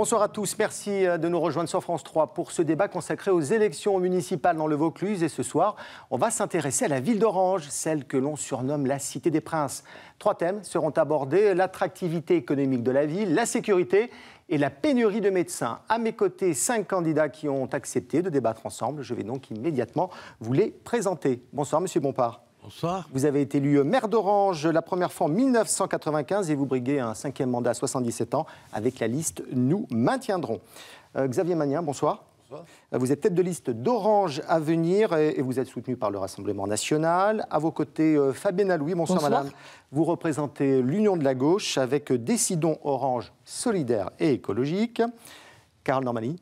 Bonsoir à tous, merci euh, de nous rejoindre sur France 3 pour ce débat consacré aux élections municipales dans le Vaucluse. Et ce soir, on va s'intéresser à la ville d'Orange, celle que l'on surnomme la Cité des Princes. Trois thèmes seront abordés, l'attractivité économique de la ville, la sécurité et la pénurie de médecins. À mes côtés, cinq candidats qui ont accepté de débattre ensemble. Je vais donc immédiatement vous les présenter. Bonsoir, Monsieur Bompard. Bonsoir. Vous avez été élu maire d'Orange la première fois en 1995 et vous briguez un cinquième mandat à 77 ans avec la liste Nous maintiendrons. Euh, Xavier Magnin, bonsoir. Bonsoir. Euh, vous êtes tête de liste d'Orange à venir et vous êtes soutenu par le Rassemblement national. À vos côtés, euh, Fabienne Aloui. Bonsoir, madame. Vous représentez l'Union de la gauche avec Décidons Orange solidaire et écologique. Karl Normani,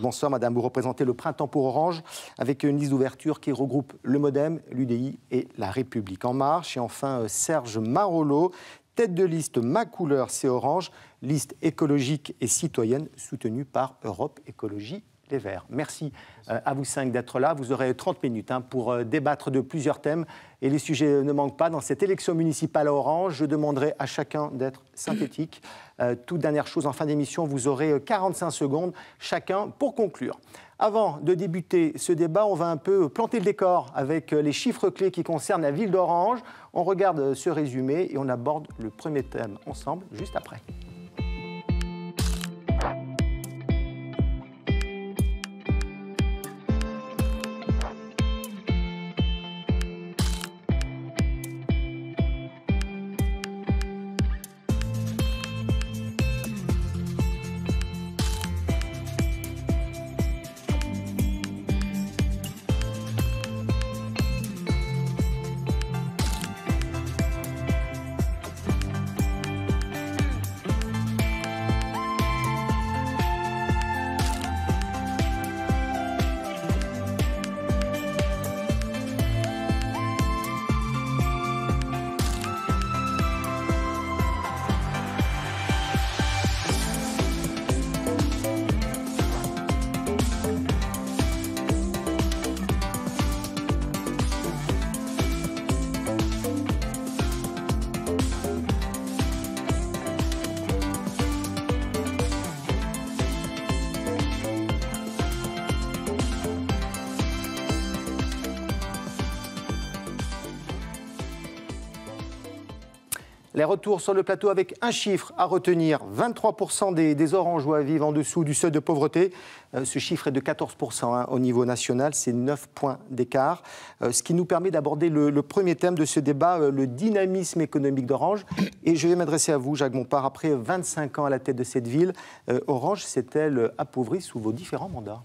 Bonsoir. madame. Vous représentez le Printemps pour Orange avec une liste d'ouverture qui regroupe le Modem, l'UDI et La République En Marche. Et enfin, euh, Serge Marolo, tête de liste Ma couleur, c'est Orange, liste écologique et citoyenne soutenue par Europe Écologie les Verts. Merci euh, à vous cinq d'être là. Vous aurez 30 minutes hein, pour euh, débattre de plusieurs thèmes et les sujets ne manquent pas. Dans cette élection municipale à Orange, je demanderai à chacun d'être synthétique. Euh, toute dernière chose, en fin d'émission, vous aurez 45 euh, secondes chacun pour conclure. Avant de débuter ce débat, on va un peu planter le décor avec euh, les chiffres clés qui concernent la ville d'Orange. On regarde ce résumé et on aborde le premier thème ensemble juste après. Les retours sur le plateau avec un chiffre à retenir 23% des, des Orangeois vivent en dessous du seuil de pauvreté. Euh, ce chiffre est de 14% hein, au niveau national, c'est 9 points d'écart. Euh, ce qui nous permet d'aborder le, premier thème de ce débat, euh, le dynamisme économique d'Orange. Et je vais m'adresser à vous, Jacques Montpart, Après 25 ans à la tête de cette ville, Orange s'est-elle appauvrie sous vos différents mandats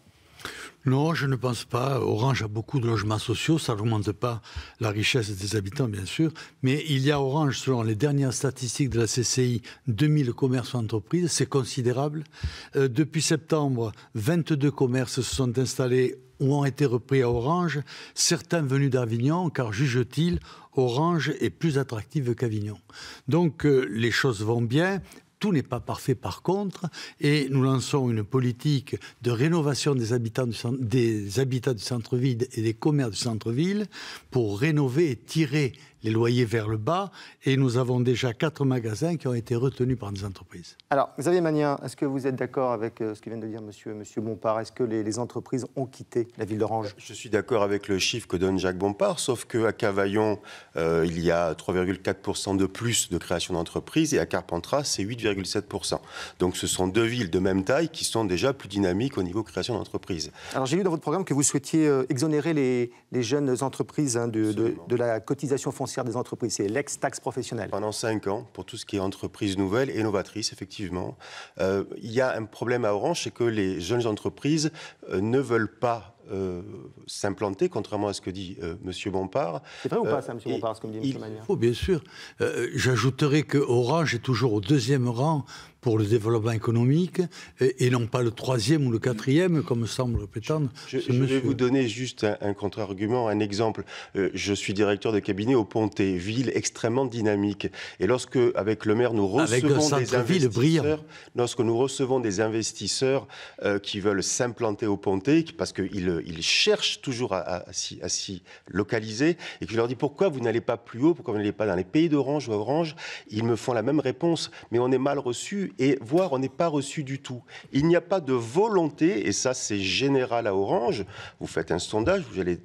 non, je ne pense pas. Orange a beaucoup de logements sociaux, ça n'augmente pas la richesse des habitants, bien sûr, mais il y a Orange, selon les dernières statistiques de la CCI, 2000 commerces entreprises, c'est considérable. Euh, depuis septembre, 22 commerces se sont installés ou ont été repris à Orange, certains venus d'Avignon, car juge-t-il, Orange est plus attractive qu'Avignon. Donc euh, les choses vont bien, tout n'est pas parfait par contre, et nous lançons une politique de rénovation des, habitants des habitats du centre-ville et des commerces du centre-ville pour rénover et tirer les loyers vers le bas. Et nous avons déjà quatre magasins qui ont été retenus par des entreprises. Alors, Xavier Magnien, est-ce que vous êtes d'accord avec euh, ce que vient de dire monsieur, monsieur Bompard Est-ce que les, entreprises ont quitté la ville d'Orange Je suis d'accord avec le chiffre que donne Jacques Bompard, sauf qu'à Cavaillon, euh, il y a 3,4% de plus de création d'entreprises et à Carpentras, c'est 8,7%. Donc, ce sont deux villes de même taille qui sont déjà plus dynamiques au niveau création d'entreprises. Alors, j'ai lu dans votre programme que vous souhaitiez euh, exonérer les, jeunes entreprises hein, de, de la cotisation foncière des entreprises. C'est l'ex-taxe professionnelle. Pendant 5 ans, pour tout ce qui est entreprise nouvelle et novatrice, effectivement. Euh, il y a un problème à Orange, c'est que les jeunes entreprises euh, ne veulent pas euh, s'implanter, contrairement à ce que dit Monsieur M. Bompard. C'est vrai ou pas, ça, M. Bompard, ce que me dit M. Il faut, oh, bien sûr. J'ajouterai que Orange est toujours au deuxième rang pour le développement économique et, non pas le troisième ou le quatrième, comme semble prétendre. Je, vais vous donner juste un, contre-argument, un exemple. Euh, je suis directeur de cabinet au Pontet, ville extrêmement dynamique. Et lorsque, avec le maire, nous recevons des investisseurs, lorsque nous recevons des investisseurs euh, qui veulent s'implanter au Pontet, parce qu'ils cherchent toujours à, s'y localiser, et que je leur dis pourquoi vous n'allez pas plus haut, pourquoi vous n'allez pas dans les pays d'Orange ou Orange, ils me font la même réponse, mais on est mal reçu et voire on n'est pas reçu du tout. Il n'y a pas de volonté, et ça c'est général à Orange, vous faites un sondage, vous allez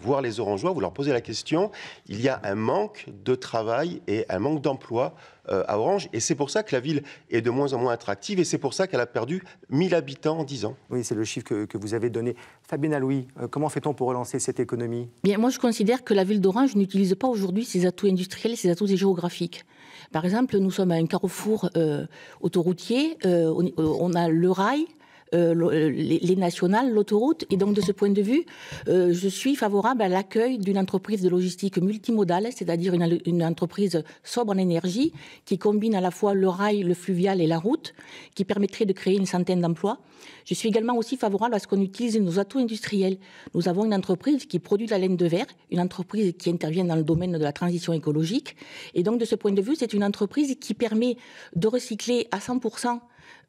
voir les Orangeois, vous leur posez la question, il y a un manque de travail et un manque d'emploi euh, à Orange. Et c'est pour ça que la ville est de moins en moins attractive et c'est pour ça qu'elle a perdu 1000 habitants en 10 ans. Oui, c'est le chiffre que, vous avez donné. Fabien Louis, euh, comment fait-on pour relancer cette économie Bien, moi je considère que la ville d'Orange n'utilise pas aujourd'hui ses atouts industriels et ses atouts géographiques. Par exemple, nous sommes à un carrefour euh, autoroutier, euh, euh, on, a le rail euh, euh, les, nationales, l'autoroute. Et donc, de ce point de vue, euh, je suis favorable à l'accueil d'une entreprise de logistique multimodale, c'est-à-dire une, une, entreprise sobre en énergie, qui combine à la fois le rail, le fluvial et la route, qui permettrait de créer une centaine d'emplois. Je suis également aussi favorable à ce qu'on utilise nos atouts industriels. Nous avons une entreprise qui produit de la laine de verre, une entreprise qui intervient dans le domaine de la transition écologique. Et donc, de ce point de vue, c'est une entreprise qui permet de recycler à 100%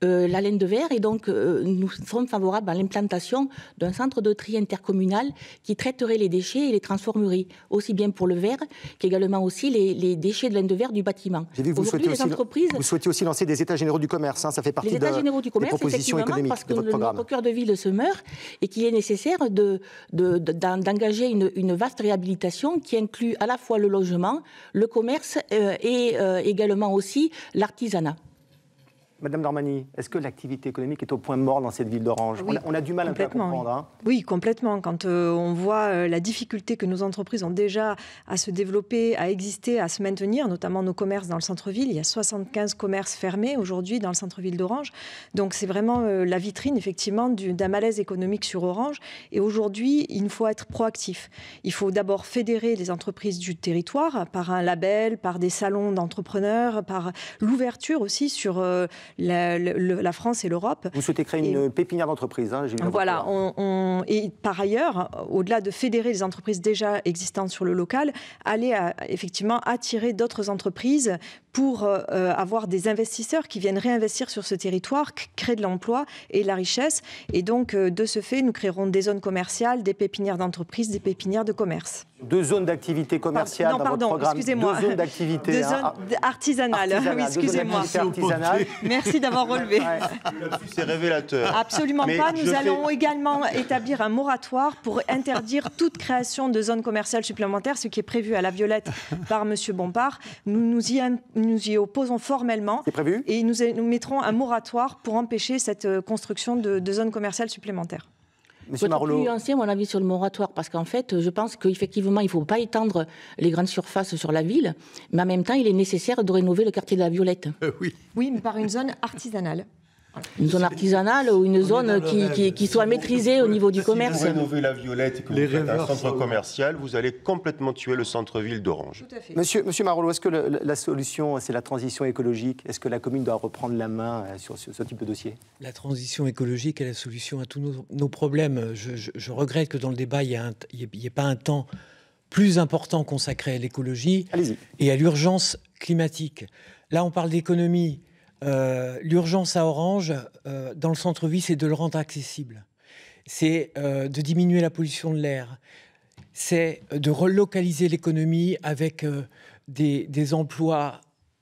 euh, la laine de verre et donc euh, nous sommes favorables à l'implantation d'un centre de tri intercommunal qui traiterait les déchets et les transformerait, aussi bien pour le verre qu'également aussi les, déchets de laine de verre du bâtiment. vous souhaitez, vous souhaitez aussi lancer des états généraux du commerce, hein, ça fait partie états de, généraux du commerce, des parce que de Notre cœur de ville se meurt et qu'il est nécessaire d'engager une, vaste réhabilitation qui inclut à la fois le logement, le commerce euh, et également aussi l'artisanat. Madame Normani, est-ce que l'activité économique est au point mort dans cette ville d'Orange on, a du mal à comprendre. Hein. Oui, complètement. Quand euh, on voit euh, la difficulté que nos entreprises ont déjà à se développer, à exister, à se maintenir, notamment nos commerces dans le centre-ville, il y a 75 commerces fermés aujourd'hui dans le centre-ville d'Orange. Donc c'est vraiment euh, la vitrine, effectivement, d'un malaise économique sur Orange. Et aujourd'hui, il faut être proactif. Il faut d'abord fédérer les entreprises du territoire par un label, par des salons d'entrepreneurs, par l'ouverture aussi sur la, France et l'Europe. Vous souhaitez créer une pépinière d'entreprise. Hein, voilà. On, et par ailleurs, au-delà de fédérer les entreprises déjà existantes sur le local, aller effectivement attirer d'autres entreprises pour euh, euh, avoir des investisseurs qui viennent réinvestir sur ce territoire, créer de l'emploi et de la richesse. Et donc, euh, de ce fait, nous créerons des zones commerciales, des pépinières d'entreprise, des pépinières de commerce. Deux zones d'activité commerciale non, pardon, excusez-moi. Deux zones d'activité hein. Artisanale, oui, excusez-moi. Merci d'avoir relevé. C'est révélateur. Absolument pas. Nous allons également établir un moratoire pour interdire toute création de zones commerciales supplémentaires, ce qui est prévu à la violette par M. Bompard. Nous nous y nous y opposons formellement. Et nous, mettrons un moratoire pour empêcher cette euh, construction de, zones commerciales supplémentaires. Monsieur Marlot. nuancer mon avis sur le moratoire, parce qu'en fait, je pense qu'effectivement, il ne faut pas étendre les grandes surfaces sur la ville, mais en même temps, il est nécessaire de rénover le quartier de la Violette. Euh, oui. oui, mais par une zone artisanale. Une zone artisanale ou une zone qui, soit maîtrisée au niveau du commerce. Si vous rénovez la Violette et que vous faites un centre commercial, vous allez complètement tuer le centre-ville d'Orange. Monsieur, monsieur Marolo, est-ce que la solution, c'est la transition écologique Est-ce que la commune doit reprendre la main euh, sur ce, type de dossier La transition écologique est la solution à tous nos, problèmes. Je, je, regrette que dans le débat, il n'y ait pas un temps plus important consacré à l'écologie et à l'urgence climatique. Là, on parle d'économie. Euh, l'urgence à Orange, euh, dans le centre-ville, c'est de le rendre accessible. C'est euh, de diminuer la pollution de l'air. C'est de relocaliser l'économie avec des, emplois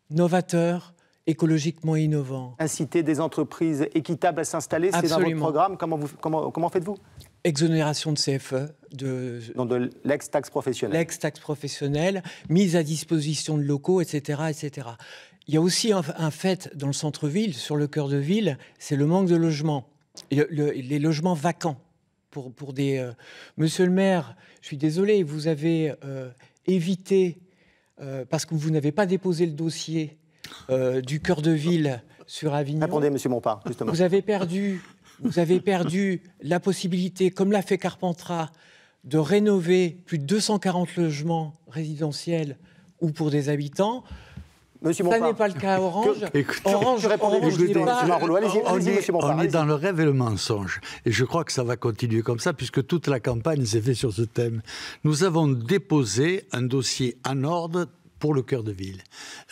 novateurs, écologiquement innovants. Inciter des entreprises équitables à s'installer, c'est dans votre programme. Comment, comment, faites-vous Exonération de CFE, de, de l'ex-taxe professionnelle. L'ex-taxe professionnelle, mise à disposition de locaux, etc. etc. Il y a aussi un, fait dans le centre-ville, sur le cœur de ville, c'est le manque de logements, les logements vacants. Pour, pour des, euh, Monsieur le maire, je suis désolé, vous avez euh, évité, euh, parce que vous n'avez pas déposé le dossier du cœur de ville sur Avignon. Répondez, monsieur Montpart, justement. Vous avez perdu, vous avez perdu la possibilité, comme l'a fait Carpentras, de rénover plus de 240 logements résidentiels ou pour des habitants n'est pas le cas Orange. Orange, je on, est, dans le rêve et le mensonge. Et je crois que ça va continuer comme ça, puisque toute la campagne s'est faite sur ce thème. Nous avons déposé un dossier en ordre pour le cœur de ville.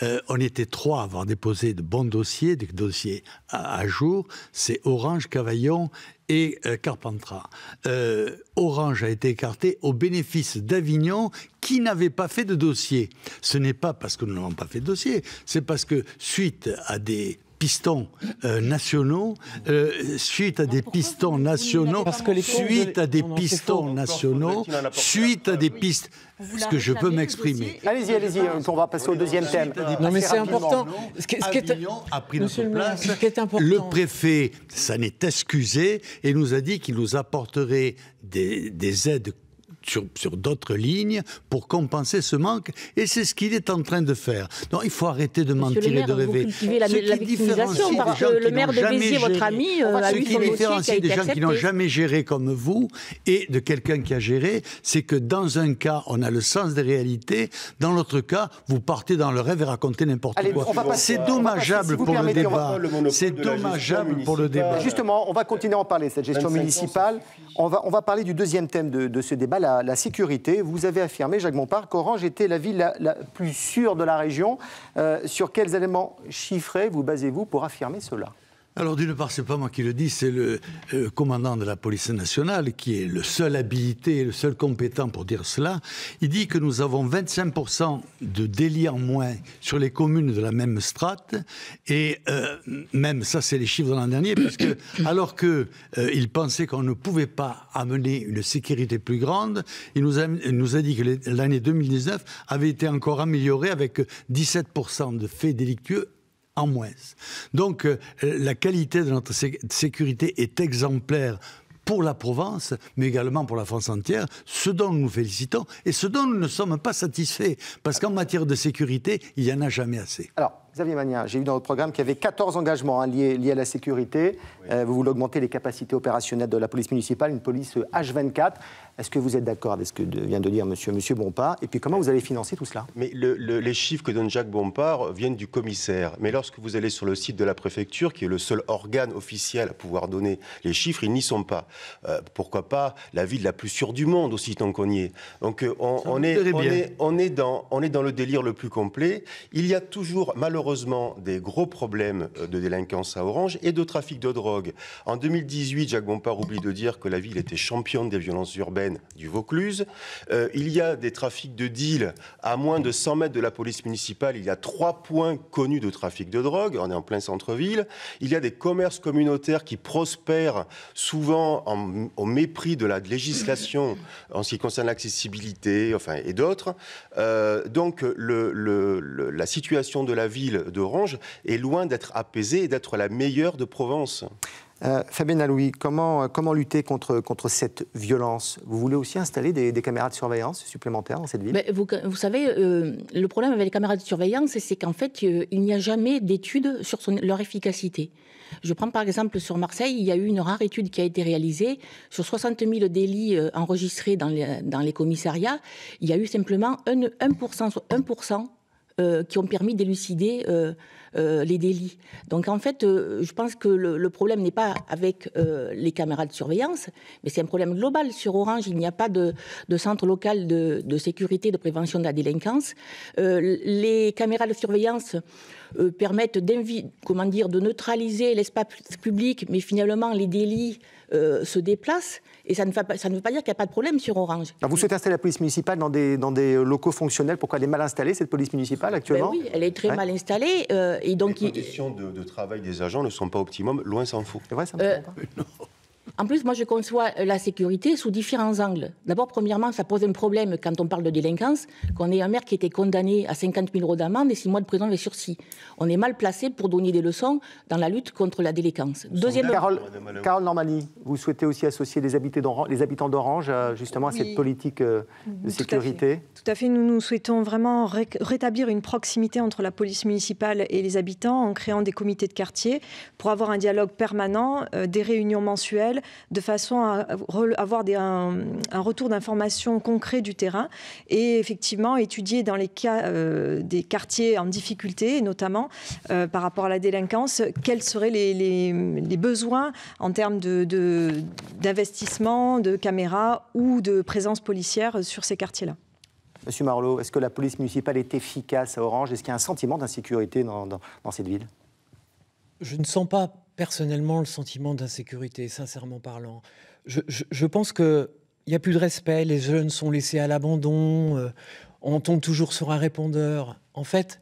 Euh, on était trois à avoir déposé de bons dossiers, des dossiers à, à jour. C'est Orange, Cavaillon et euh, Carpentras. Euh, Orange a été écarté au bénéfice d'Avignon qui n'avait pas fait de dossier. Ce n'est pas parce que nous n'avons pas fait de dossier, c'est parce que suite à des pistons euh, nationaux, euh, suite à des pistons nationaux, suite à des pistons hein, nationaux, suite à des pistes. Est-ce que je peux m'exprimer Allez-y, allez-y, hein, on va passer au deuxième thème. Non, mais c'est important. Le préfet s'en est excusé et nous a dit qu'il nous apporterait des, des aides sur, d'autres lignes pour compenser ce manque. Et c'est ce qu'il est en train de faire. Donc il faut arrêter de mentir et de rêver. ce le maire de votre ami, a euh, Ce qui différencie des gens qui n'ont jamais géré comme vous et de quelqu'un qui a géré, c'est que dans un cas, on a le sens des réalités, dans l'autre cas, vous partez dans le rêve et racontez n'importe quoi. C'est dommageable pour le débat. C'est dommageable pour le débat. Justement, on va continuer à en parler, cette gestion municipale. On va, on va parler du deuxième thème de, ce débat, là la, sécurité. Vous avez affirmé, Jacques Montpart, qu'Orange était la ville la, plus sûre de la région. Euh, sur quels éléments chiffrés vous basez-vous pour affirmer cela alors d'une part, c'est pas moi qui le dis, c'est le euh, commandant de la police nationale qui est le seul habilité, le seul compétent pour dire cela. Il dit que nous avons 25% de délits en moins sur les communes de la même strate et euh, même ça, c'est les chiffres de l'an dernier, parce que alors qu'il euh, pensait qu'on ne pouvait pas amener une sécurité plus grande, il nous a, il nous a dit que l'année 2019 avait été encore améliorée avec 17% de faits délictueux en moins. Donc euh, la qualité de notre sécurité est exemplaire pour la Provence, mais également pour la France entière, ce dont nous nous félicitons et ce dont nous ne sommes pas satisfaits, parce qu'en matière de sécurité, il n'y en a jamais assez. Alors, Xavier Magnin, j'ai vu dans votre programme qu'il y avait 14 engagements hein, liés, à la sécurité. Euh, vous voulez augmenter les capacités opérationnelles de la police municipale, une police H24. Est-ce que vous êtes d'accord avec ce que vient de dire monsieur, monsieur Bompard Et puis comment vous allez financer tout cela Mais les chiffres que donne Jacques Bompard viennent du commissaire. Mais lorsque vous allez sur le site de la préfecture, qui est le seul organe officiel à pouvoir donner les chiffres, ils n'y sont pas. Euh, pourquoi pas la ville la plus sûre du monde aussi tant qu'on y est. Donc euh, on, est, dans, on est dans le délire le plus complet. Il y a toujours malheureusement des gros problèmes euh, de délinquance à Orange et de trafic de drogue. En 2018, Jacques Bompard oublie de dire que la ville était championne des violences urbaines du Vaucluse. Euh, il y a des trafics de deal à moins de 100 mètres de la police municipale. Il y a trois points connus de trafic de drogue. On est en plein centre-ville. Il y a des commerces communautaires qui prospèrent souvent en, au mépris de la législation en ce qui concerne l'accessibilité enfin, et d'autres. Euh, donc la situation de la ville d'Orange est loin d'être apaisée et d'être la meilleure de Provence. Euh, Fabienne Aloui, comment, euh, comment lutter contre, contre cette violence Vous voulez aussi installer des, caméras de surveillance supplémentaires dans cette ville ben, vous, savez, euh, le problème avec les caméras de surveillance, c'est qu'en fait, il n'y a jamais d'études sur leur efficacité. Je prends par exemple sur Marseille, il y a eu une rare étude qui a été réalisée. Sur 60 000 délits enregistrés dans les, dans les commissariats, il y a eu simplement 1%, 1% qui ont permis d'élucider euh, les délits. Donc en fait, euh, je pense que le, problème n'est pas avec euh, les caméras de surveillance, mais c'est un problème global. Sur Orange, il n'y a pas de, centre local de, sécurité, de prévention de la délinquance. les caméras de surveillance permettent comment dire, de neutraliser l'espace public, mais finalement les délits se déplacent. Et ça ne, veut pas dire qu'il n'y a pas de problème sur Orange. vous souhaitez installer la police municipale dans des, locaux fonctionnels. Pourquoi elle est mal installée, cette police municipale, ben actuellement Oui, elle est très mal installée donc, les conditions de, travail des agents ne sont pas optimum, loin s'en faut. En plus, moi, je conçois euh, la sécurité sous différents angles. D'abord, premièrement, ça pose un problème quand on parle de délinquance, qu'on ait un maire qui était condamné à 50 000 euros d'amende et six mois de prison avec sursis. On est mal placé pour donner des leçons dans la lutte contre la délinquance. Deuxième... Carole, Carole vous souhaitez aussi associer les habitants d'Orange justement à cette politique euh, de sécurité Tout à fait. Nous, nous souhaitons vraiment rétablir une proximité entre la police municipale et les habitants en créant des comités de quartier pour avoir un dialogue permanent, euh, des réunions mensuelles de façon à avoir un, retour d'information concret du terrain et effectivement étudier dans les cas euh, des quartiers en difficulté, notamment euh, par rapport à la délinquance, quels seraient les, besoins en termes d'investissement, de, de caméras ou de présence policière sur ces quartiers-là. Monsieur Marlot, est-ce que la police municipale est efficace à Orange Est-ce qu'il y a un sentiment d'insécurité dans, dans cette ville Je ne sens pas personnellement le sentiment d'insécurité, sincèrement parlant. Je, pense qu'il n'y a plus de respect, les jeunes sont laissés à l'abandon, euh, on tombe toujours sur un répondeur. En fait,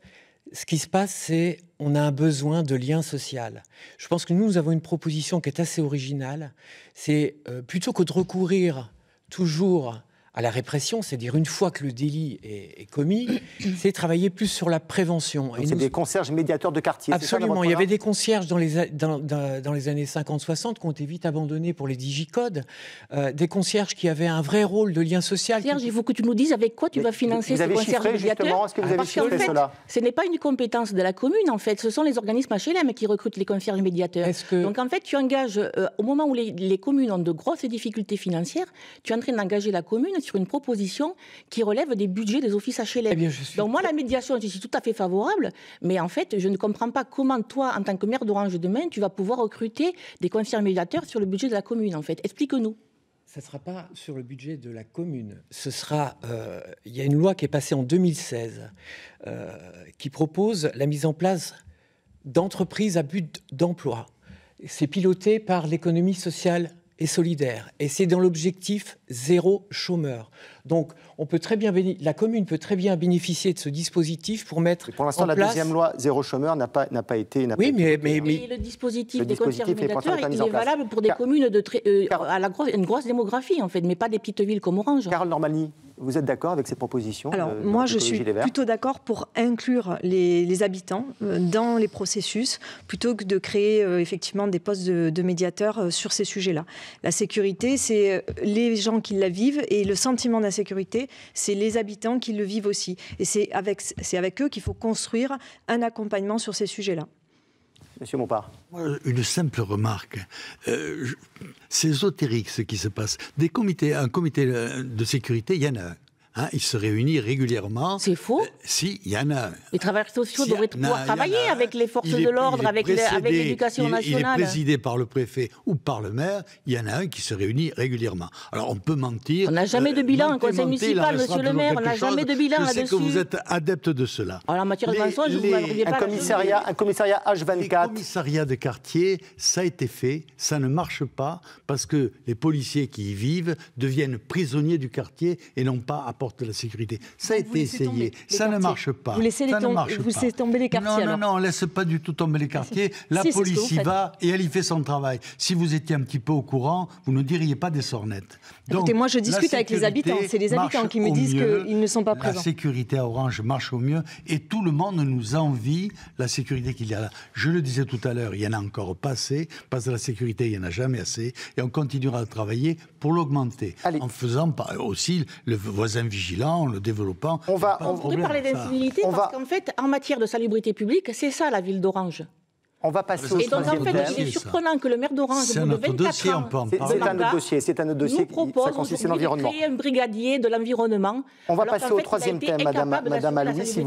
ce qui se passe, c'est on a un besoin de lien social. Je pense que nous, nous avons une proposition qui est assez originale. C'est euh, plutôt que de recourir toujours à la répression, c'est-à-dire une fois que le délit est, commis, c'est travailler plus sur la prévention. C'est des concierges médiateurs de quartier. Absolument. Il y avait des concierges dans les, dans, les années 50-60 qui ont été vite abandonnés pour les digicodes, euh, des concierges qui avaient un vrai rôle de lien social. Serge, qui... il faut que tu nous dises avec quoi tu vas financer ces concierges médiateurs. Est-ce que vous avez Parce chiffré cela Ce n'est pas une compétence de la commune, en fait. Ce sont les organismes HLM qui recrutent les concierges médiateurs. Donc en fait, tu engages, euh, au moment où les, les communes ont de grosses difficultés financières, tu es en train d'engager la commune sur une proposition qui relève des budgets des offices HLM. Eh Donc moi, la médiation, je suis tout à fait favorable, mais en fait, je ne comprends pas comment toi, en tant que maire d'Orange demain, tu vas pouvoir recruter des conseillers médiateurs sur le budget de la commune, en fait. Explique-nous ça ne sera pas sur le budget de la commune. Ce sera. Euh, il y a une loi qui est passée en 2016 euh, qui propose la mise en place d'entreprises à but d'emploi. C'est piloté par l'économie sociale et solidaire. Et c'est dans l'objectif zéro chômeur. Donc, on peut très bien la commune peut très bien bénéficier de ce dispositif pour mettre. pour l'instant, la deuxième loi zéro chômeur n'a pas n'a pas été. oui, mais, mais, le dispositif des dispositif il est valable pour des communes de euh, à la une grosse démographie en fait, mais pas des petites villes comme Orange. Carole Normani, vous êtes d'accord avec ces propositions Alors, euh, moi, je suis plutôt d'accord pour inclure les, habitants euh, dans les processus plutôt que de créer euh, effectivement des postes de, médiateurs sur ces sujets-là. La sécurité, c'est les gens qui la vivent et le sentiment d'insécurité, c'est les habitants qui le vivent aussi. Et c'est avec eux qu'il faut construire un accompagnement sur ces sujets-là. Monsieur Une simple remarque. Euh, c'est ésotérique ce qui se passe. Des comités, un comité euh, de sécurité, il y en a un. Hein, il se réunit régulièrement. C'est faux euh, Si, il y en a. un. Les travailleurs sociaux devraient pouvoir travailler avec les forces de l'ordre, avec l'éducation nationale. Il est présidé par le préfet ou par le maire. Il y en a un qui se réunit régulièrement. Alors on peut mentir. On n'a jamais de euh, bilan en conseil municipal, monsieur le maire. On n'a jamais de bilan là-dessus. Je sais que vous êtes adepte de cela. Oh, Alors en matière de mensonge, je vous un pas. Commissariat, un commissariat H24. un commissariat de quartier, ça a été fait. Ça ne marche pas parce que les policiers qui y vivent deviennent prisonniers du quartier et non pas de la sécurité. Ça a été essayé. Ça ne marche pas. Vous laissez, vous tomber les quartiers. Non, alors. non, non, on ne laisse pas du tout tomber les quartiers. La police y va et elle y fait son travail. Si vous étiez un petit peu au courant, vous ne diriez pas des sornettes. Donc, Écoutez, moi je discute avec les habitants. C'est les habitants qui me disent qu'ils ne sont pas présents. La sécurité à Orange marche au mieux et tout le monde nous envie la sécurité qu'il y a là. Je le disais tout à l'heure, il y en a encore pas assez. Parce que la sécurité, il n'y en a jamais assez. Et on continuera à travailler pour l'augmenter. En faisant aussi le voisin vigilant, en le développant. On va on, parler d'incivilité parce qu'en fait, en matière de salubrité publique, c'est ça la ville d'Orange. On va passer au Et surprenant que le maire d'Orange, de dossier, c'est un dossier, c'est un dossier créer un brigadier de l'environnement. On va passer au troisième thème, Madame, Madame si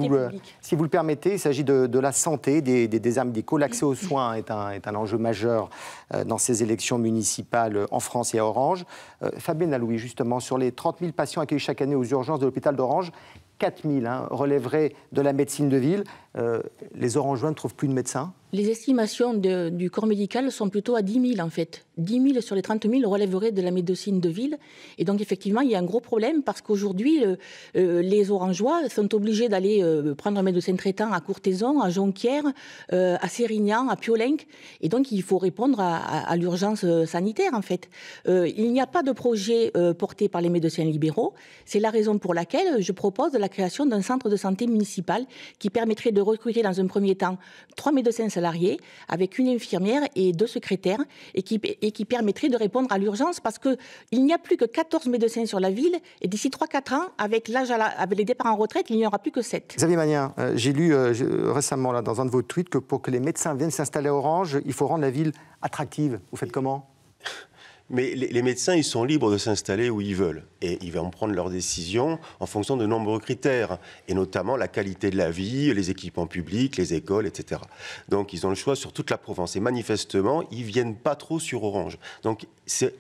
vous, le, permettez. Il s'agit de, la santé, des, armes des L'accès aux soins est un, enjeu majeur euh, dans ces élections municipales euh, en France et à Orange. Euh, Fabienne Aloui, justement, sur les 30 000 patients accueillis chaque année aux urgences de l'hôpital d'Orange, 4 000 hein, relèveraient de la médecine de ville. Euh, les Orangeois ne trouvent plus de médecins Les estimations du corps médical sont plutôt à 10 000 en fait. 10 000 sur les 30 000 relèveraient de la médecine de ville. Et donc effectivement, il y a un gros problème parce qu'aujourd'hui, euh, les Orangeois sont obligés d'aller euh, prendre un médecin traitant à Courtaison, à Jonquière, à Sérignan, à Piolenc. Et donc il faut répondre à, à l'urgence sanitaire en fait. il n'y a pas de projet porté par les médecins libéraux. C'est la raison pour laquelle je propose la création d'un centre de santé municipal qui permettrait de recruter dans un premier temps trois médecins salariés avec une infirmière et deux secrétaires et qui, et permettrait de répondre à l'urgence parce qu'il n'y a plus que 14 médecins sur la ville et d'ici 3-4 ans, avec l'âge avec les départs en retraite, il n'y aura plus que 7. Xavier Magnin, euh, j'ai lu euh, récemment là, dans un de vos tweets que pour que les médecins viennent s'installer à Orange, il faut rendre la ville attractive. Vous faites comment mais les, médecins, ils sont libres de s'installer où ils veulent. Et ils vont prendre leurs décisions en fonction de nombreux critères, et notamment la qualité de la vie, les équipements publics, les écoles, etc. Donc ils ont le choix sur toute la Provence. Et manifestement, ils ne viennent pas trop sur Orange. Donc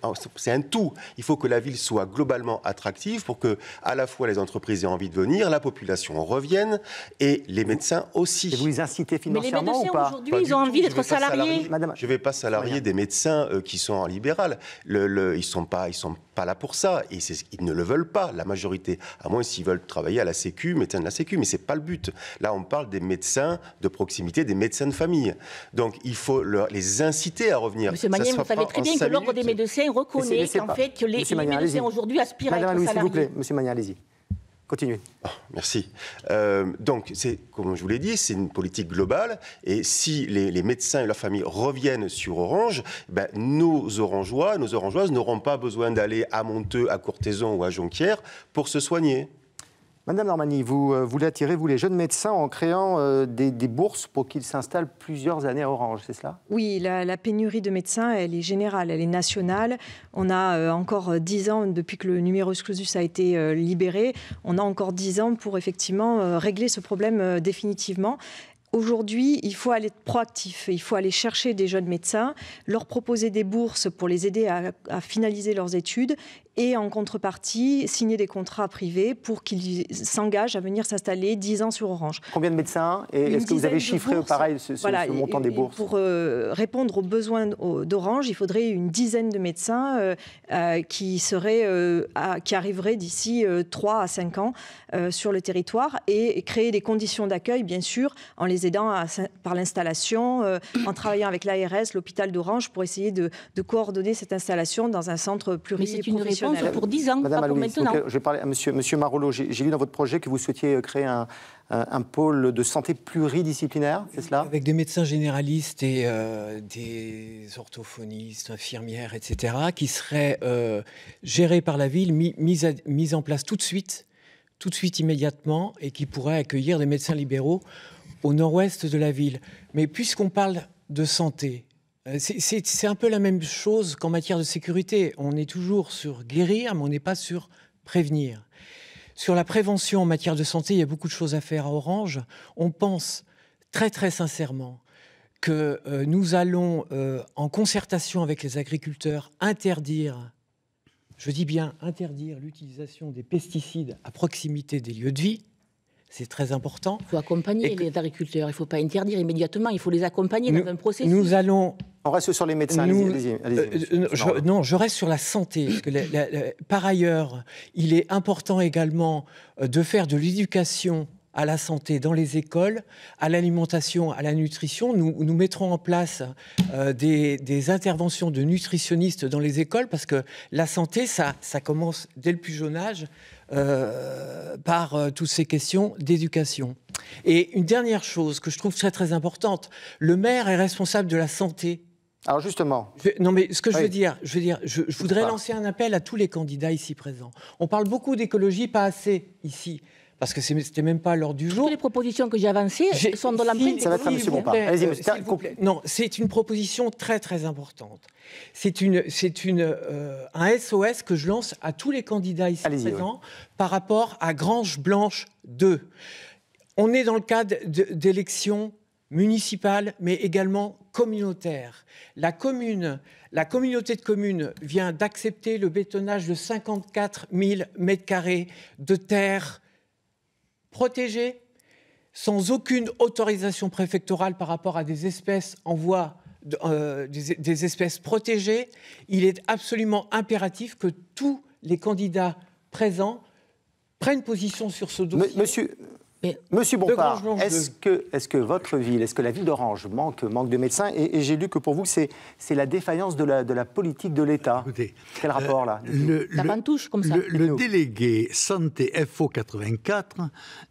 Oh, c'est un tout. Il faut que la ville soit globalement attractive pour que à la fois les entreprises aient envie de venir, la population revienne et les médecins aussi. Et vous les incitez financièrement Mais les médecins aujourd'hui, ils ont envie d'être salariés. Je ne vais pas salarier des médecins euh, qui sont en libéral. Le, ils ne sont, pas, ils sont pas là pour ça. Et ils ne le veulent pas, la majorité. À moins s'ils veulent travailler à la Sécu, médecins de la Sécu. Mais ce n'est pas le but. Là, on parle des médecins de proximité, des médecins de famille. Donc, il faut leur, les inciter à revenir. Monsieur vous savez très bien que l'ordre des médecins médecins reconnaissent en fait que les, médecins aujourd'hui aspirent à être Madame salariés. S'il vous plaît, Monsieur allez-y. Continuez. Ah, merci. Euh, donc, c'est comme je vous l'ai dit, c'est une politique globale. Et si les, médecins et leurs familles reviennent sur Orange, ben, nos Orangeois, nos Orangeoises n'auront pas besoin d'aller à Monteux, à Courtaison ou à Jonquière pour se soigner. Madame Normani, vous euh, voulez attirer vous les jeunes médecins en créant euh, des, bourses pour qu'ils s'installent plusieurs années à Orange, c'est cela Oui, la, pénurie de médecins, elle est générale, elle est nationale. On a euh, encore dix ans depuis que le numerus clausus a été libéré. On a encore dix ans pour effectivement régler ce problème définitivement aujourd'hui, il faut aller proactif, il faut aller chercher des jeunes médecins, leur proposer des bourses pour les aider à finaliser leurs études et en contrepartie signer des contrats privés pour qu'ils s'engagent à venir s'installer 10 ans sur Orange. Combien de médecins est-ce que vous avez chiffré pareil ce, montant des bourses Pour euh, répondre aux besoins d'Orange, il faudrait une dizaine de médecins euh, euh, qui, seraient, qui arriveraient d'ici 3 à 5 ans sur le territoire et créer des conditions d'accueil, bien sûr, en les aidant par l'installation, en travaillant avec l'ARS, l'hôpital d'Orange, pour essayer de, coordonner cette installation dans un centre pluridisciplinaire pour 10 ans, pas euh, je vais à Monsieur, Marolo. J'ai lu dans votre projet que vous souhaitiez euh, créer un, pôle de santé pluridisciplinaire, c'est cela Avec des médecins généralistes et euh, des orthophonistes, infirmières, etc., qui seraient géré par la ville, mis, mis en place tout de suite, tout de suite immédiatement, et qui pourraient accueillir des médecins libéraux au nord-ouest de la ville. Mais puisqu'on parle de santé, euh, c'est un peu la même chose qu'en matière de sécurité. On est toujours sur guérir, mais on n'est pas sur prévenir. Sur la prévention en matière de santé, il y a beaucoup de choses à faire à Orange. On pense très très sincèrement que euh, nous allons, euh, en concertation avec les agriculteurs, interdire, je dis bien interdire l'utilisation des pesticides à proximité des lieux de vie. C'est très important. Il faut accompagner les agriculteurs. Il ne faut pas interdire immédiatement. Il faut les accompagner dans un processus. Nous allons on reste sur les médecins. allez euh, euh, non, je reste sur la santé. par ailleurs, il est important également euh, de faire de l'éducation à la santé dans les écoles, à l'alimentation, à la nutrition. Nous, nous mettrons en place des, interventions de nutritionnistes dans les écoles parce que la santé, ça, ça commence dès le plus jeune âge par toutes ces questions d'éducation. Et une dernière chose que je trouve très très importante, le maire est responsable de la santé alors justement. non, mais ce que je veux dire, je veux dire, je, voudrais lancer un appel à tous les candidats ici présents. On parle beaucoup d'écologie, pas assez ici. Parce que c'était même pas l'heure du jour. Toutes les propositions que j'ai avancées sont dans l'empreinte. Ça va être Allez-y, Non, c'est une proposition très très importante. C'est une, c'est une, euh, un SOS que je lance à tous les candidats ici présents par rapport à Grange Blanche 2. On est dans le cadre d'élections municipale, mais également communautaire. La commune, la communauté de communes vient d'accepter le bétonnage de 54 000 m2 de terres protégées, sans aucune autorisation préfectorale par rapport à des espèces en voie euh, des, des espèces protégées, il est absolument impératif que tous les candidats présents prennent position sur ce dossier. Monsieur, Monsieur Bompard, est-ce que, votre ville, est-ce que la ville d'Orange manque, de médecins Et, j'ai lu que pour vous, c'est la défaillance de la, politique de l'État. Quel euh, rapport, là le, touche, comme ça. Le, délégué Santé FO 84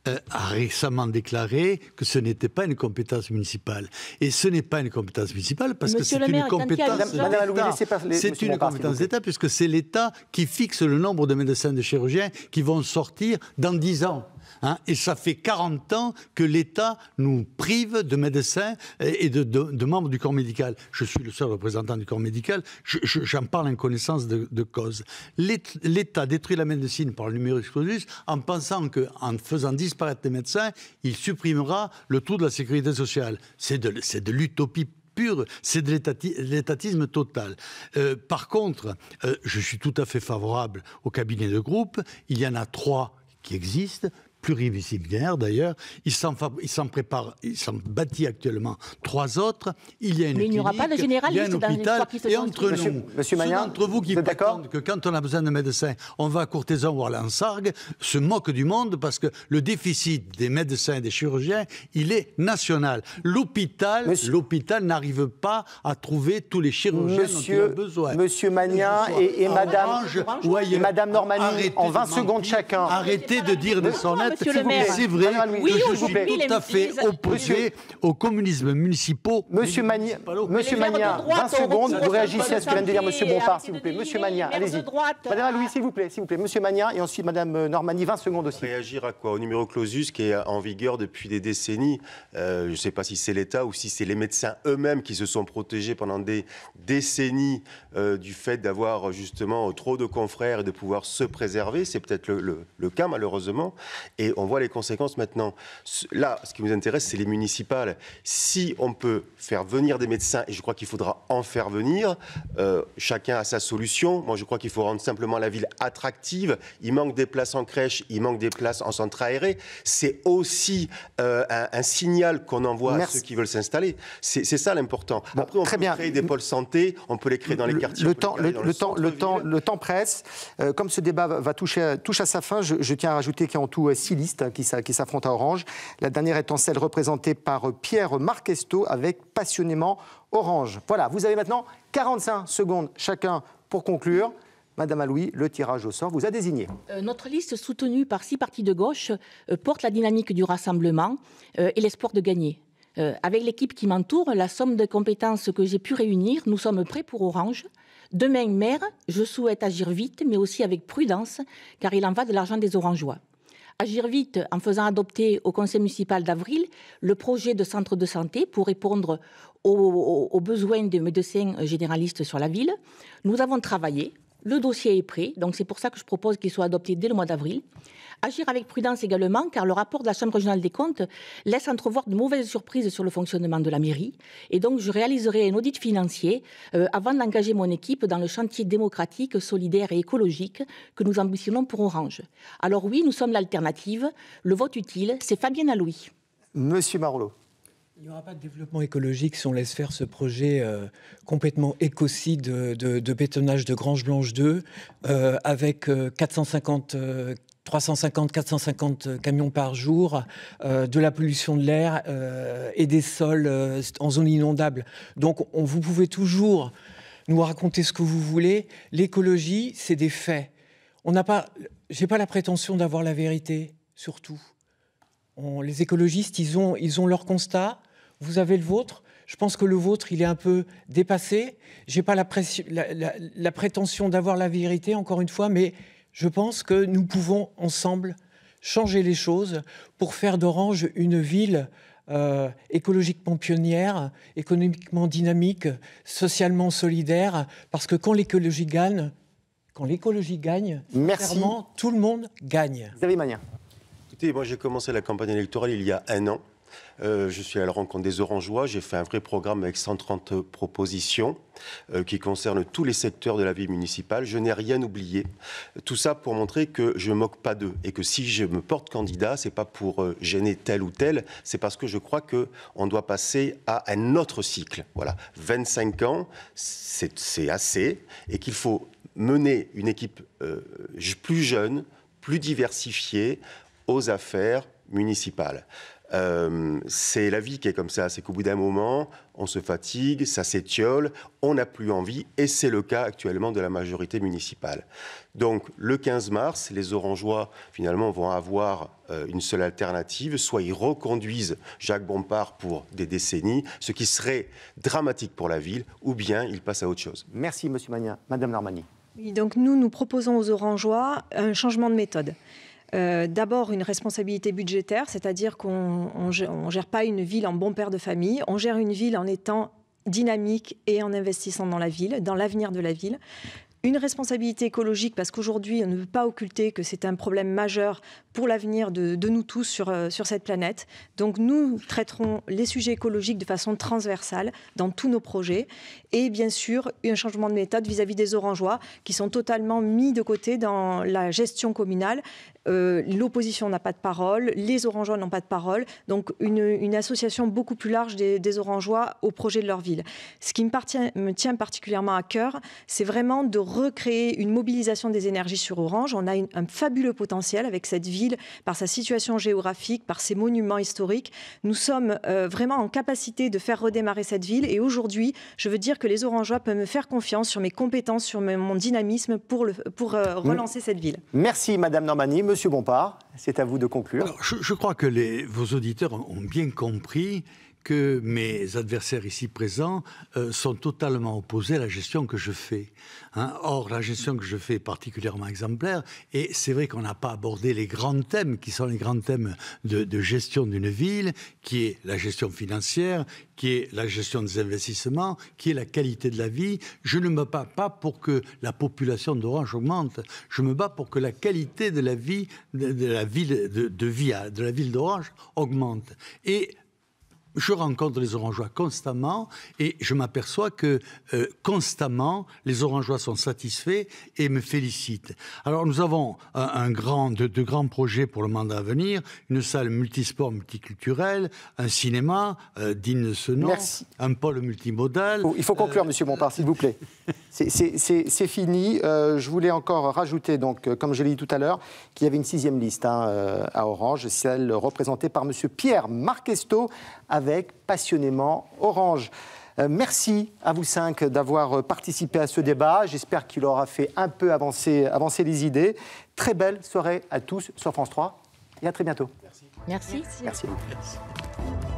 euh, a récemment déclaré que ce n'était pas une compétence municipale. Et ce n'est pas une compétence municipale parce que c'est une compétence d'État. C'est une compétence d'État puisque c'est l'État qui fixe le nombre de médecins, de chirurgiens qui vont sortir dans 10 ans. Hein, et ça fait 40 ans que l'État nous prive de médecins et de, membres du corps médical. Je suis le seul représentant du corps médical, j'en parle en connaissance de, cause. L'État détruit la médecine par le numérus clausus en pensant qu'en faisant disparaître les médecins, il supprimera le tout de la sécurité sociale. C'est de l'utopie pure, c'est de l'étatisme total. Euh, par contre, euh, je suis tout à fait favorable au cabinet de groupe. Il y en a trois qui existent pluridisciplinaire d'ailleurs. Il s'en, il s'en prépare, il s'en bâtit actuellement trois autres. Il y a une Mais il n'y aura pas de dans hôpital, Et entre nous, Monsieur, Monsieur vous qui prétendent que quand on a besoin de médecins, on va à Courtaisan ou à l'Ansargue, se moquent du monde parce que le déficit des médecins et des chirurgiens, il est national. L'hôpital, l'hôpital n'arrive pas à trouver tous les chirurgiens dont il a besoin. Monsieur Magnin et, Madame, voyez Madame en 20 secondes chacun. Arrêtez de dire des sonnettes monsieur le maire. C'est vrai oui, je suis tout à fait opposé au communisme municipal. – Monsieur Magnin, monsieur 20 secondes, vous réagissez à ce que vient de dire monsieur Bompard, s'il vous plaît. Monsieur Magnin, allez-y. Madame hein. Louis, s'il vous plaît, s'il vous plaît. Monsieur et ensuite madame euh, Normani, 20 secondes aussi. Réagir à quoi Au numéro clausus qui est en vigueur depuis des décennies. Euh, je ne sais pas si c'est l'État ou si c'est les médecins eux-mêmes qui se sont protégés pendant des décennies euh, du fait d'avoir justement trop de confrères et de pouvoir se préserver. C'est peut-être le, le, cas malheureusement. Et et on voit les conséquences maintenant. Là, ce qui nous intéresse, c'est les municipales. Si on peut faire venir des médecins, et je crois qu'il faudra en faire venir, euh, chacun a sa solution. Moi, je crois qu'il faut rendre simplement la ville attractive. Il manque des places en crèche, il manque des places en centre aéré. C'est aussi euh, un, signal qu'on envoie à ceux qui veulent s'installer. C'est ça l'important. Après, on peut créer des pôles santé, on peut les créer dans les quartiers. Le, temps, le, temps, le, temps, le temps presse. Euh, comme ce débat va toucher, touche à sa fin, je, tiens à rajouter qu'en tout liste hein, qui s'affrontent à Orange. La dernière étant celle représentée par euh, Pierre Marquesto avec Passionnément Orange. Voilà, vous avez maintenant 45 secondes chacun pour conclure. Madame Aloui, le tirage au sort vous a désigné. Euh, notre liste soutenue par six partis de gauche euh, porte la dynamique du rassemblement et l'espoir de gagner. avec l'équipe qui m'entoure, la somme de compétences que j'ai pu réunir, nous sommes prêts pour Orange. Demain, maire, je souhaite agir vite, mais aussi avec prudence, car il en va de l'argent des Orangeois. Agir vite en faisant adopter au conseil municipal d'avril le projet de centre de santé pour répondre aux, besoins des médecins généralistes sur la ville. Nous avons travaillé le dossier est prêt, donc c'est pour ça que je propose qu'il soit adopté dès le mois d'avril. Agir avec prudence également, car le rapport de la Chambre régionale des comptes laisse entrevoir de mauvaises surprises sur le fonctionnement de la mairie. Et donc, je réaliserai un audit financier euh, avant d'engager mon équipe dans le chantier démocratique, solidaire et écologique que nous ambitionnons pour Orange. Alors oui, nous sommes l'alternative. Le vote utile, c'est Fabien Aloui. Monsieur Marlot. Il n'y aura pas de développement écologique si on laisse faire ce projet euh, complètement écocide de, bétonnage de Grange Blanche 2 euh, avec 450 350, 450 camions par jour, euh, de la pollution de l'air et des sols en zone inondable. Donc, on, vous pouvez toujours nous raconter ce que vous voulez. L'écologie, c'est des faits. On n'a pas, j'ai pas la prétention d'avoir la vérité, surtout. On, les écologistes, ils ont, ils ont leur constat, vous avez le vôtre. Je pense que le vôtre, il est un peu dépassé. Je n'ai pas la, prétention d'avoir la vérité, encore une fois, mais je pense que nous pouvons ensemble changer les choses pour faire d'Orange une ville euh, écologiquement pionnière, économiquement dynamique, socialement solidaire, parce que quand l'écologie gagne, quand l'écologie gagne, tout le monde gagne. Xavier Mania. Écoutez, moi j'ai commencé la campagne électorale il y a un an. Euh, je suis à la rencontre des Orangeois. J'ai fait un vrai programme avec 130 propositions euh, qui concernent tous les secteurs de la vie municipale. Je n'ai rien oublié. Tout ça pour montrer que je ne moque pas d'eux et que si je me porte candidat, c'est pas pour euh, gêner tel ou tel, c'est parce que je crois que on doit passer à un autre cycle. Voilà, 25 ans, c'est assez et qu'il faut mener une équipe plus jeune, plus diversifiée aux affaires municipales. Euh, c'est la vie qui est comme ça, c'est qu'au bout d'un moment, on se fatigue, ça s'étiole, on n'a plus envie, et c'est le cas actuellement de la majorité municipale. Donc le 15 mars, les Orangeois, finalement, vont avoir euh, une seule alternative, soit ils reconduisent Jacques Bompard pour des décennies, ce qui serait dramatique pour la ville, ou bien ils passent à autre chose. Merci, Monsieur Magna. Madame Normani. Oui, donc nous, nous proposons aux Orangeois un changement de méthode. Euh, d'abord une responsabilité budgétaire, c'est-à-dire qu'on ne gère pas une ville en bon père de famille, on gère une ville en étant dynamique et en investissant dans la ville, dans l'avenir de la ville une responsabilité écologique, parce qu'aujourd'hui, on ne peut pas occulter que c'est un problème majeur pour l'avenir de, nous tous sur, euh, sur cette planète. Donc nous traiterons les sujets écologiques de façon transversale dans tous nos projets. Et bien sûr, un changement de méthode vis-à-vis des orangeois qui sont totalement mis de côté dans la gestion communale. Euh, l'opposition n'a pas de parole, les orangeois n'ont pas de parole. Donc une, association beaucoup plus large des, des orangeois au projet de leur ville. Ce qui me, me tient particulièrement à cœur, c'est vraiment de recréer une mobilisation des énergies sur Orange. On a un fabuleux potentiel avec cette ville, par sa situation géographique, par ses monuments historiques. Nous sommes euh, vraiment en capacité de faire redémarrer cette ville. Et aujourd'hui, je veux dire que les Orangeois peuvent me faire confiance sur mes compétences, sur mon dynamisme pour, le, pour euh, mm. relancer cette ville. Merci, Madame Normani. Monsieur Bompard, c'est à vous de conclure. je, crois que les, vos auditeurs ont bien compris que mes adversaires ici présents euh, sont totalement opposés à la gestion que je fais. Hein. Or, la gestion que je fais est particulièrement exemplaire, et c'est vrai qu'on n'a pas abordé les grands thèmes qui sont les grands thèmes de, gestion d'une ville, qui est la gestion financière, qui est la gestion des investissements, qui est la qualité de la vie. Je ne me bats pas pour que la population d'Orange augmente. Je me bats pour que la qualité de la vie de, la ville de, de vie, de la ville d'Orange augmente. Et je rencontre les Orangeois constamment et je m'aperçois que euh, constamment, les Orangeois sont satisfaits et me félicitent. Alors nous avons un, grand, de, grands projets pour le mandat à venir, une salle multisport, multiculturelle, un cinéma euh, digne de ce nom, un pôle multimodal. Il faut conclure, M. Monsieur Bompard, euh, s'il vous plaît. C'est fini. je voulais encore rajouter, donc, comme je l'ai dit tout à l'heure, qu'il y avait une sixième liste hein, à Orange, celle représentée par Monsieur Pierre Marquesto, avec avec passionnément Orange. Euh, merci à vous cinq d'avoir euh, participé à ce débat. J'espère qu'il aura fait un peu avancer, avancer les idées. Très belle soirée à tous sur France 3 et à très bientôt. Merci. Merci. Merci. Merci.